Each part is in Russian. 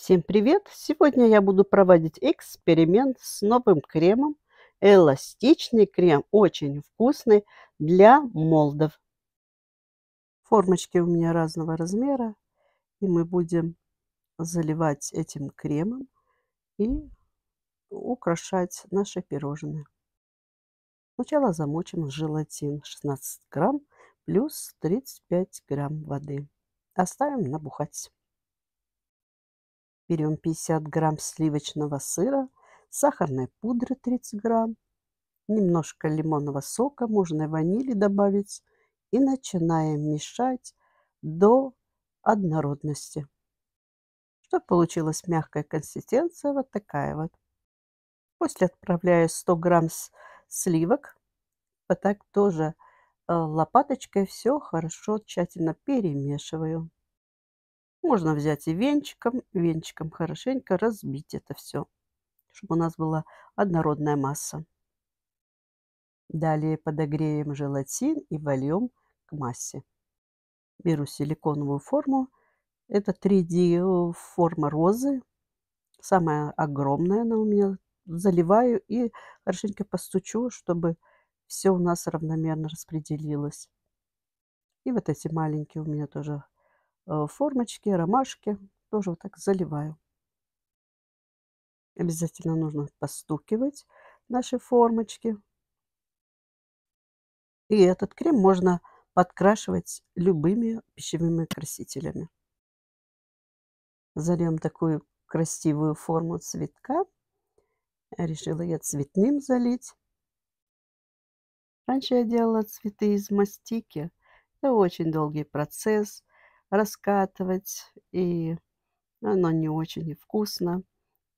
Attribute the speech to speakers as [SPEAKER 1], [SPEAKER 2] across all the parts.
[SPEAKER 1] Всем привет! Сегодня я буду проводить эксперимент с новым кремом. Эластичный крем, очень вкусный для молдов. Формочки у меня разного размера. И мы будем заливать этим кремом и украшать наши пирожные. Сначала замочим желатин 16 грамм плюс 35 грамм воды. Оставим набухать. Берем 50 грамм сливочного сыра, сахарной пудры 30 грамм, немножко лимонного сока, можно и ванили добавить. И начинаем мешать до однородности. Что получилась мягкая консистенция, вот такая вот. После отправляю 100 грамм сливок. Вот так тоже э, лопаточкой все хорошо тщательно перемешиваю. Можно взять и венчиком, венчиком хорошенько разбить это все, чтобы у нас была однородная масса. Далее подогреем желатин и вольем к массе. Беру силиконовую форму. Это 3D э, форма розы. Самая огромная она у меня. Заливаю и хорошенько постучу, чтобы все у нас равномерно распределилось. И вот эти маленькие у меня тоже Э, формочки, ромашки. Тоже вот так заливаю. Обязательно нужно постукивать наши формочки. И этот крем можно подкрашивать любыми пищевыми красителями. Зальем такую красивую форму цветка. Решила я цветным залить. Раньше я делала цветы из мастики. Это очень долгий процесс раскатывать, и оно не очень вкусно.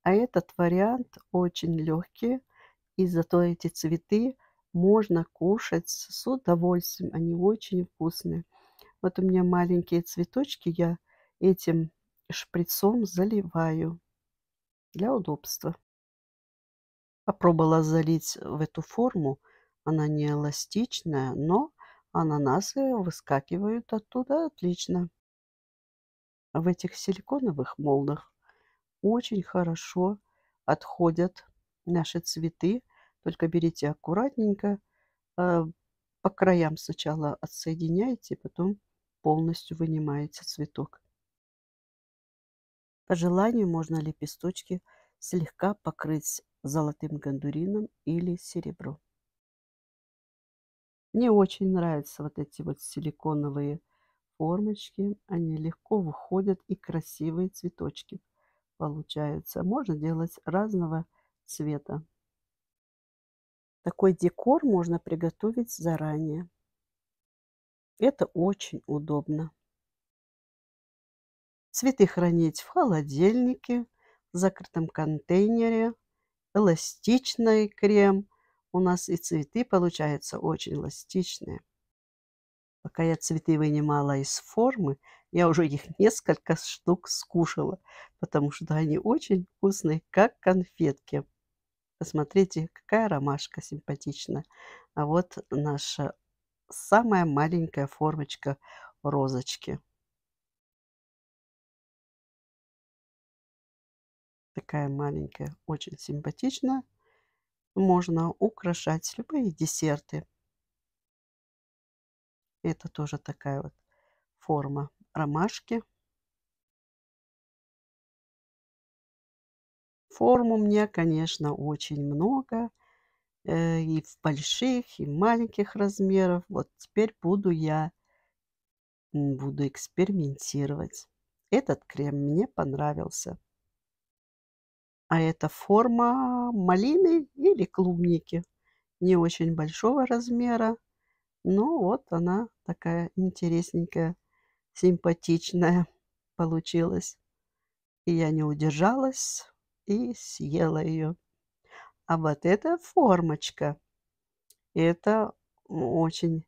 [SPEAKER 1] А этот вариант очень легкий, и зато эти цветы можно кушать с удовольствием, они очень вкусные. Вот у меня маленькие цветочки, я этим шприцом заливаю для удобства. Попробовала залить в эту форму, она не эластичная, но ананасы выскакивают оттуда отлично в этих силиконовых молдах очень хорошо отходят наши цветы. Только берите аккуратненько, э, по краям сначала отсоединяйте, потом полностью вынимаете цветок. По желанию можно лепесточки слегка покрыть золотым гандурином или серебром. Мне очень нравятся вот эти вот силиконовые формочки, они легко выходят и красивые цветочки получаются. Можно делать разного цвета. Такой декор можно приготовить заранее. Это очень удобно. Цветы хранить в холодильнике, в закрытом контейнере. Эластичный крем. У нас и цветы получаются очень эластичные. Пока я цветы вынимала из формы, я уже их несколько штук скушала, потому что они очень вкусные, как конфетки. Посмотрите, какая ромашка симпатичная. А вот наша самая маленькая формочка розочки. Такая маленькая, очень симпатичная. Можно украшать любые десерты. Это тоже такая вот форма ромашки. Форм у меня, конечно, очень много. Э, и в больших, и маленьких размеров. Вот теперь буду я буду экспериментировать. Этот крем мне понравился. А это форма малины или клубники. Не очень большого размера. Ну вот она такая интересненькая, симпатичная получилась. И я не удержалась и съела ее. А вот эта формочка, это очень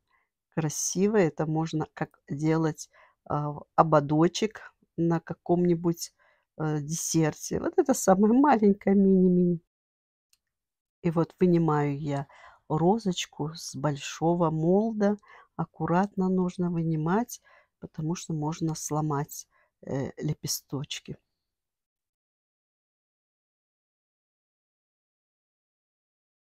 [SPEAKER 1] красиво. Это можно как делать а, ободочек на каком-нибудь э, десерте. Вот это самая маленькая мини-мини. И вот вынимаю я розочку с большого молда аккуратно нужно вынимать, потому что можно сломать э, лепесточки.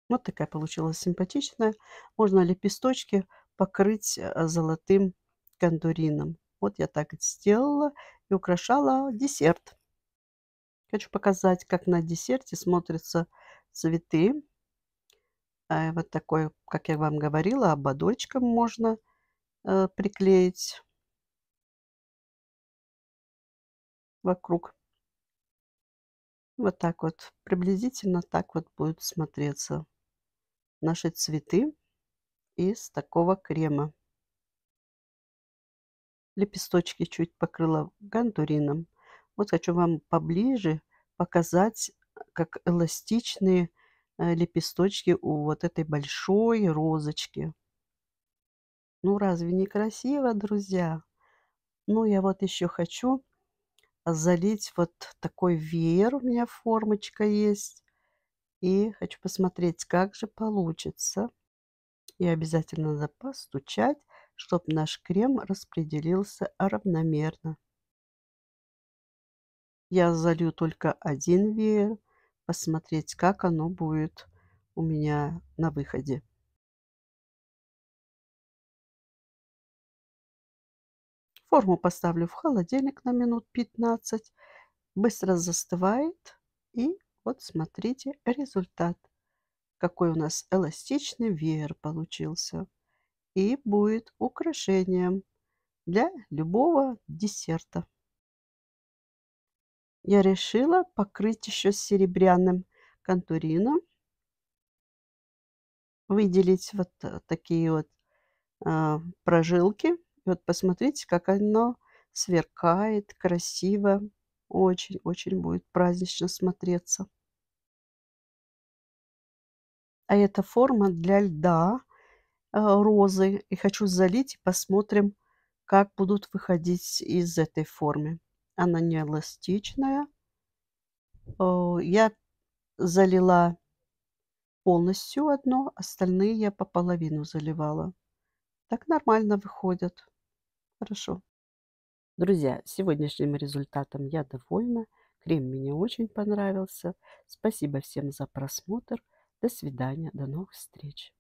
[SPEAKER 1] Вот такая получилась симпатичная. Можно лепесточки покрыть э, золотым кондурином. Вот я так сделала и украшала десерт. Хочу показать, как на десерте смотрятся цветы. А, вот такой, как я вам говорила, ободочком можно э, приклеить вокруг. Вот так вот, приблизительно так вот будут смотреться наши цветы из такого крема. Лепесточки чуть покрыла гантурином. Вот хочу вам поближе показать, как эластичные Э, лепесточки у вот этой большой розочки. Ну, разве не красиво, друзья? Ну, я вот еще хочу залить вот такой веер. У меня формочка есть. И хочу посмотреть, как же получится. И обязательно надо постучать, чтобы наш крем распределился равномерно. Я залью только один веер – посмотреть, как оно будет у меня на выходе. Форму поставлю в холодильник на минут 15. Быстро застывает. И вот смотрите результат. Какой у нас эластичный веер получился. И будет украшением для любого десерта. Я решила покрыть еще серебряным контурином, выделить вот э, такие вот а, прожилки. Вот посмотрите, как оно сверкает красиво. Очень-очень будет празднично смотреться. А это форма для льда э, розы. И хочу залить и посмотрим, как будут выходить из этой формы она не эластичная. Э, я залила полностью одно, остальные я по половину заливала. Так нормально выходят. Хорошо. Друзья, сегодняшним результатом я довольна. Крем мне очень понравился. Спасибо всем за просмотр. До свидания. До новых встреч.